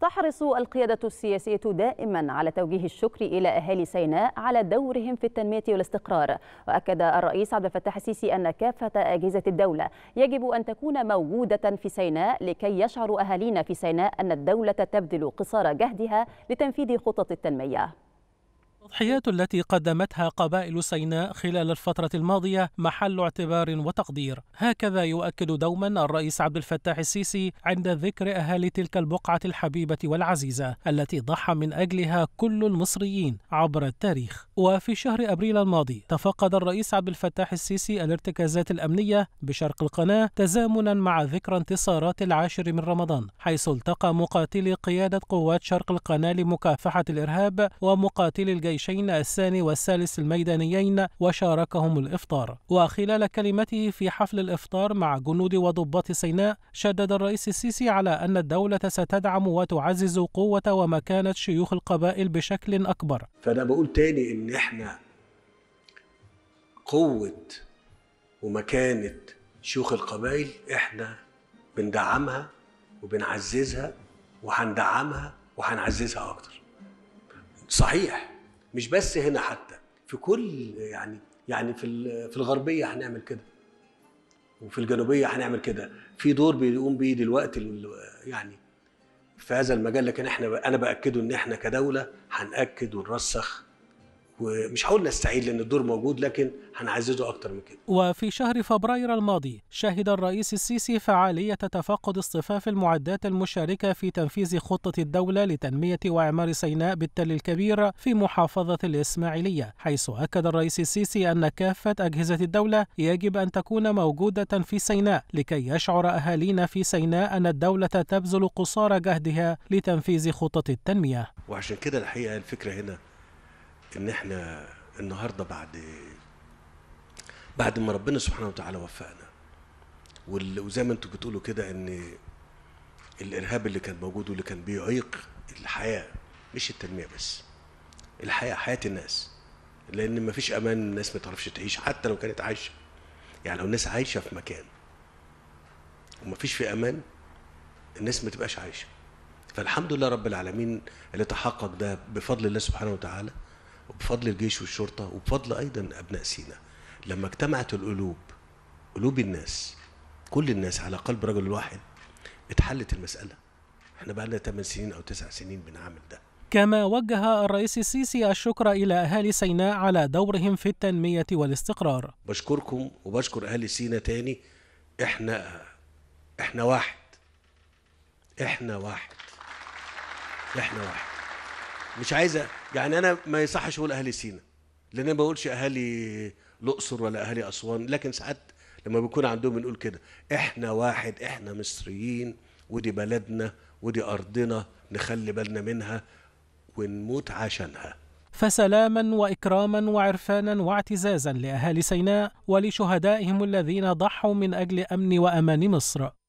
تحرص القيادة السياسية دائما على توجيه الشكر إلى أهالي سيناء على دورهم في التنمية والاستقرار وأكد الرئيس عبد الفتاح السيسي أن كافة أجهزة الدولة يجب أن تكون موجودة في سيناء لكي يشعر أهالينا في سيناء أن الدولة تبذل قصار جهدها لتنفيذ خطط التنمية التضحيات التي قدمتها قبائل سيناء خلال الفترة الماضية محل اعتبار وتقدير هكذا يؤكد دوما الرئيس عبد الفتاح السيسي عند ذكر أهالي تلك البقعة الحبيبة والعزيزة التي ضحى من أجلها كل المصريين عبر التاريخ وفي شهر أبريل الماضي تفقد الرئيس عبد الفتاح السيسي الارتكازات الأمنية بشرق القناة تزامنا مع ذكرى انتصارات العاشر من رمضان حيث التقى مقاتلي قيادة قوات شرق القناة لمكافحة الإرهاب ومقاتلي الجيش الجيشين الثاني والثالث الميدانيين وشاركهم الإفطار وخلال كلمته في حفل الإفطار مع جنود وضباط سيناء شدد الرئيس السيسي على أن الدولة ستدعم وتعزز قوة ومكانة شيوخ القبائل بشكل أكبر فأنا بقول تاني إن إحنا قوة ومكانة شيوخ القبائل إحنا بندعمها وبنعززها وهندعمها وهنعززها أكتر صحيح مش بس هنا حتى في كل يعني يعني في في الغربيه هنعمل كده وفي الجنوبيه هنعمل كده في دور بيقوم بيه دلوقتي يعني في هذا المجال لكن احنا انا باكده ان احنا كدوله هناكد ونرسخ ومش هقول نستعيد لان الدور موجود لكن هنعززه اكتر من كده. وفي شهر فبراير الماضي شهد الرئيس السيسي فعاليه تفقد اصطفاف المعدات المشاركه في تنفيذ خطه الدوله لتنميه واعمار سيناء بالتل الكبير في محافظه الاسماعيليه، حيث اكد الرئيس السيسي ان كافه اجهزه الدوله يجب ان تكون موجوده في سيناء لكي يشعر اهالينا في سيناء ان الدوله تبذل قصارى جهدها لتنفيذ خطه التنميه. وعشان كده الحقيقه الفكره هنا ان احنا النهارده بعد بعد ما ربنا سبحانه وتعالى وفقنا وزي ما انتوا بتقولوا كده ان الارهاب اللي كان موجود واللي كان بيعيق الحياه مش التنميه بس الحياه حياه الناس لان ما فيش امان الناس ما تعرفش تعيش حتى لو كانت عايشه يعني لو الناس عايشه في مكان وما فيش في امان الناس ما تبقاش عايشه فالحمد لله رب العالمين اللي تحقق ده بفضل الله سبحانه وتعالى وبفضل الجيش والشرطة وبفضل أيضا أبناء سينا لما اجتمعت القلوب قلوب الناس كل الناس على قلب رجل واحد اتحلت المسألة احنا بقى لنا 8 سنين أو 9 سنين بنعمل ده كما وجه الرئيس السيسي الشكر إلى أهالي سيناء على دورهم في التنمية والاستقرار بشكركم وبشكر أهالي سيناء تاني احنا احنا واحد احنا واحد احنا واحد مش عايزه يعني انا ما يصحش اقول اهلي سينا لان انا ما بقولش اهلي الاقصر ولا اهلي اسوان لكن ساعات لما بيكون عندهم بنقول كده احنا واحد احنا مصريين ودي بلدنا ودي ارضنا نخلي بالنا منها ونموت عشانها فسلاما واكراما وعرفانا واعتزازا لاهالي سيناء ولشهدائهم الذين ضحوا من اجل امن وامان مصر